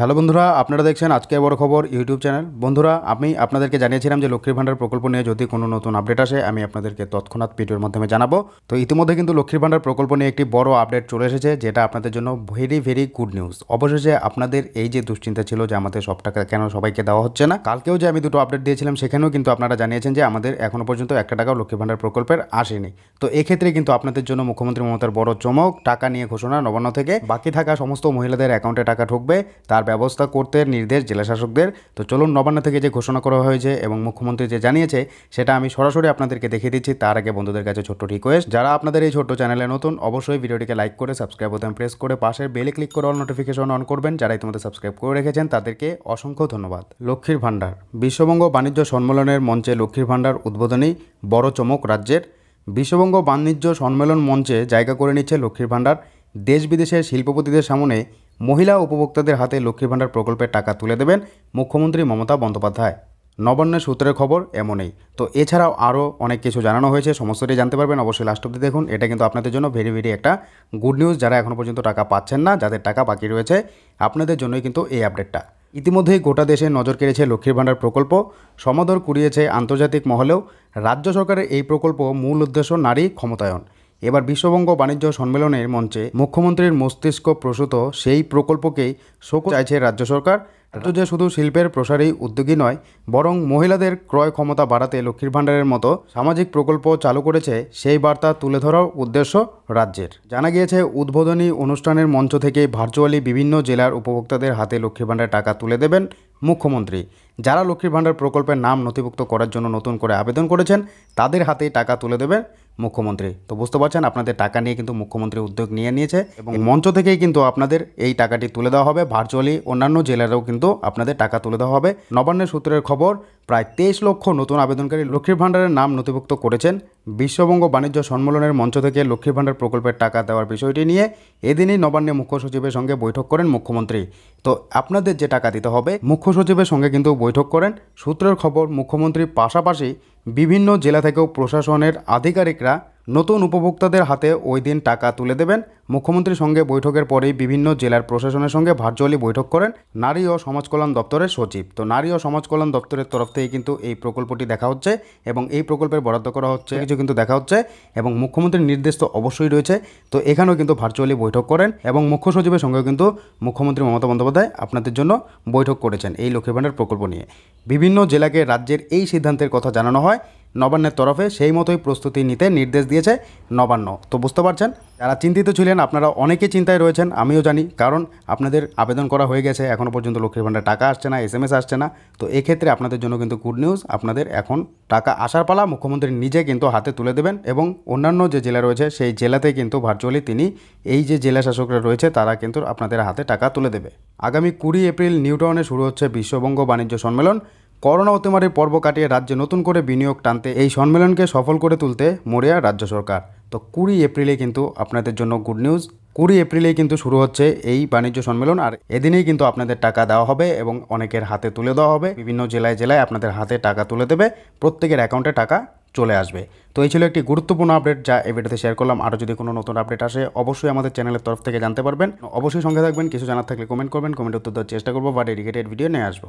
hello বন্ধুরা আপনারা দেখছেন আজকে বড় খবর ইউটিউব চ্যানেল বন্ধুরা আমি আপনাদেরকে জানিয়েছিলাম যে লক্ষ্মীর ভাণ্ডার প্রকল্প নিয়ে যদি কোনো নতুন আপডেট আসে আমি আপনাদেরকে তৎক্ষণাৎ ভিডিওর মাধ্যমে জানাবো তো ইতিমধ্যে কিন্তু লক্ষ্মীর ভাণ্ডার প্রকল্প নিয়ে একটি বড় আপডেট চলে এসেছে যেটা আপনাদের জন্য ভেরি ভেরি গুড নিউজ অবশেষে আপনাদের এই যে দুশ্চিন্তা ছিল যে আমাদের সব টাকা কেন সবাইকে দেওয়া হচ্ছে না কালকেও যে আমি দুটো আপডেট দিয়েছিলাম সেখানেও কিন্তু আপনারা জানিয়েছেন যে আমাদের এখনও পর্যন্ত একটা টাকাও লক্ষ্মীর ভাণ্ডার প্রকল্পের আসেনি তো এক্ষেত্রে কিন্তু আপনাদের জন্য মুখ্যমন্ত্রী মমতার বড় চমক টাকা নিয়ে ঘোষণা নবান্ন থেকে বাকি থাকা সমস্ত মহিলাদের অ্যাকাউন্টে টাকা ঢুকবে তার ব্যবস্থা করতে নির্দেশ জেলাশাসকদের তো চলুন নবান্ন থেকে যে ঘোষণা করা হয়েছে এবং মুখ্যমন্ত্রী যে জানিয়েছে সেটা আমি সরাসরি আপনাদেরকে দেখিয়ে দিচ্ছি তার আগে বন্ধুদের কাছে ছোট্ট রিকোয়েস্ট যারা আপনাদের এই ছোট্ট চ্যানেলে নতুন অবশ্যই ভিডিওটিকে লাইক করে সাবস্ক্রাইব বোতাম প্রেস করে পাশের বেলে ক্লিক করে অল নোটিফিকেশন অন করবেন যারা ইতিমধ্যে সাবস্ক্রাইব করে রেখেছেন তাদেরকে অসংখ্য ধন্যবাদ লক্ষ্মীর ভাণ্ডার বিশ্ববঙ্গ বাণিজ্য সম্মেলনের মঞ্চে লক্ষ্মীর ভাণ্ডার উদ্বোধনী বড় চমক রাজ্যের বিশ্ববঙ্গ বাণিজ্য সম্মেলন মঞ্চে জায়গা করে নিচ্ছে লক্ষ্মীর ভাণ্ডার দেশ বিদেশের শিল্পপতিদের সামনে মহিলা উপভোক্তাদের হাতে লক্ষ্মী ভাণ্ডার প্রকল্পের টাকা তুলে দেবেন মুখ্যমন্ত্রী মমতা বন্দ্যোপাধ্যায় নবান্নের সূত্রের খবর এমনই তো এছাড়াও আরও অনেক কিছু জানানো হয়েছে সমস্তটি জানতে পারবেন অবশ্যই লাস্ট অব্দি দেখুন এটা কিন্তু আপনাদের জন্য ভেরি ভেরি একটা গুড নিউজ যারা এখনও পর্যন্ত টাকা পাচ্ছেন না যাদের টাকা বাকি রয়েছে আপনাদের জন্যই কিন্তু এই আপডেটটা ইতিমধ্যেই গোটা দেশে নজর কেড়েছে লক্ষ্মীর ভাণ্ডার প্রকল্প সমাদর কুড়িয়েছে আন্তর্জাতিক মহলেও রাজ্য সরকারের এই প্রকল্প মূল উদ্দেশ্য নারী ক্ষমতায়ন এবার বিশ্ববঙ্গ বাণিজ্য সম্মেলনের মঞ্চে মুখ্যমন্ত্রীর মস্তিষ্ক প্রসূত সেই প্রকল্পকেই শোক চাইছে রাজ্য সরকার রাজ্য যে শুধু শিল্পের প্রসারেই উদ্যোগী নয় বরং মহিলাদের ক্রয় ক্ষমতা বাড়াতে লক্ষ্মীর ভাণ্ডারের মতো সামাজিক প্রকল্প চালু করেছে সেই বার্তা তুলে ধরার উদ্দেশ্য রাজ্যের জানা গিয়েছে উদ্বোধনী অনুষ্ঠানের মঞ্চ থেকে ভার্চুয়ালি বিভিন্ন জেলার উপভোক্তাদের হাতে লক্ষ্মীর ভাণ্ডার টাকা তুলে দেবেন মুখ্যমন্ত্রী যারা লক্ষ্মীর ভাণ্ডার প্রকল্পের নাম নথিভুক্ত করার জন্য নতুন করে আবেদন করেছেন তাদের হাতে টাকা তুলে দেবেন মুখ্যমন্ত্রী তো বুঝতে পারছেন আপনাদের টাকা নিয়ে কিন্তু মুখ্যমন্ত্রী উদ্যোগ নিয়ে নিয়েছে এবং মঞ্চ থেকেই কিন্তু আপনাদের এই টাকাটি তুলে দেওয়া হবে ভার্চুয়ালি অন্যান্য জেলারও কিন্তু আপনাদের টাকা তুলে দেওয়া হবে নবান্নের সূত্রের খবর প্রায় তেইশ লক্ষ নতুন আবেদনকারী লক্ষ্মীর ভাণ্ডারের নাম নথিভুক্ত করেছেন বিশ্ববঙ্গ বাণিজ্য সম্মেলনের মঞ্চ থেকে লক্ষ্মীর ভাণ্ডার প্রকল্পের টাকা দেওয়ার বিষয়টি নিয়ে এদিনই নবান্নে মুখ্য সচিবের সঙ্গে বৈঠক করেন মুখ্যমন্ত্রী তো আপনাদের যে টাকা দিতে হবে মুখ্য সচিবের সঙ্গে কিন্তু বৈঠক করেন সূত্রের খবর মুখ্যমন্ত্রীর পাশাপাশি বিভিন্ন জেলা থেকেও প্রশাসনের আধিকারিকরা নতুন উপভোক্তাদের হাতে ওই দিন টাকা তুলে দেবেন মুখ্যমন্ত্রীর সঙ্গে বৈঠকের পরেই বিভিন্ন জেলার প্রশাসনের সঙ্গে ভার্চুয়ালি বৈঠক করেন নারী ও সমাজ কল্যাণ দপ্তরের সচিব তো নারী ও সমাজ কল্যাণ দপ্তরের তরফ থেকে কিন্তু এই প্রকল্পটি দেখা হচ্ছে এবং এই প্রকল্পের বরাদ্দ করা হচ্ছে কিছু কিন্তু দেখা হচ্ছে এবং মুখ্যমন্ত্রীর নির্দেশ তো অবশ্যই রয়েছে তো এখানেও কিন্তু ভার্চুয়ালি বৈঠক করেন এবং মুখ্য সচিবের সঙ্গেও কিন্তু মুখ্যমন্ত্রী মমতা বন্দ্যোপাধ্যায় আপনাদের জন্য বৈঠক করেছেন এই লক্ষ্মী ভাণ্ডার প্রকল্প নিয়ে বিভিন্ন জেলাকে রাজ্যের এই সিদ্ধান্তের কথা জানানো হয় নবান্নের তরফে সেই মতোই প্রস্তুতি নিতে নির্দেশ দিয়েছে নবান্ন তো বুঝতে পারছেন যারা চিন্তিত ছিলেন আপনারা অনেকে চিন্তায় রয়েছেন আমিও জানি কারণ আপনাদের আবেদন করা হয়ে গেছে এখনও পর্যন্ত লক্ষ্মীর ভাণ্ডার টাকা আসছে না এস এম এস আসছে না তো এক্ষেত্রে আপনাদের জন্য কিন্তু গুড নিউজ আপনাদের এখন টাকা আসার পালা মুখ্যমন্ত্রী নিজে কিন্তু হাতে তুলে দেবেন এবং অন্যান্য যে জেলা রয়েছে সেই জেলাতে কিন্তু ভার্চুয়ালি তিনি এই যে জেলা শাসকরা রয়েছে তারা কিন্তু আপনাদের হাতে টাকা তুলে দেবে আগামী কুড়ি এপ্রিল নিউটাউনে শুরু হচ্ছে বিশ্ববঙ্গ বাণিজ্য সম্মেলন করোনা অতিমারির পর্ব কাটিয়ে রাজ্যে নতুন করে বিনিয়োগ টানতে এই সম্মেলনকে সফল করে তুলতে মরিয়া রাজ্য সরকার তো কুড়ি এপ্রিলে কিন্তু আপনাদের জন্য গুড নিউজ কুড়ি এপ্রিলেই কিন্তু শুরু হচ্ছে এই বাণিজ্য সম্মেলন আর এদিনেই কিন্তু আপনাদের টাকা দেওয়া হবে এবং অনেকের হাতে তুলে দেওয়া হবে বিভিন্ন জেলায় জেলায় আপনাদের হাতে টাকা তুলে দেবে প্রত্যেকের অ্যাকাউন্টে টাকা চলে আসবে তো এই ছিল একটি গুরুত্বপূর্ণ আপডেট যা এই ভিডিওতে শেয়ার করলাম আরও যদি কোনো নতুন আপডেট আসে অবশ্যই আমাদের চ্যানেলের তরফ থেকে জানতে পারবেন অবশ্যই সঙ্গে থাকবেন কিছু জানার থাকলে কমেন্ট করবেন কমেন্ট উত্তর দেওয়ার চেষ্টা করবো বা ডেডিকেটেড ভিডিও নিয়ে আসবো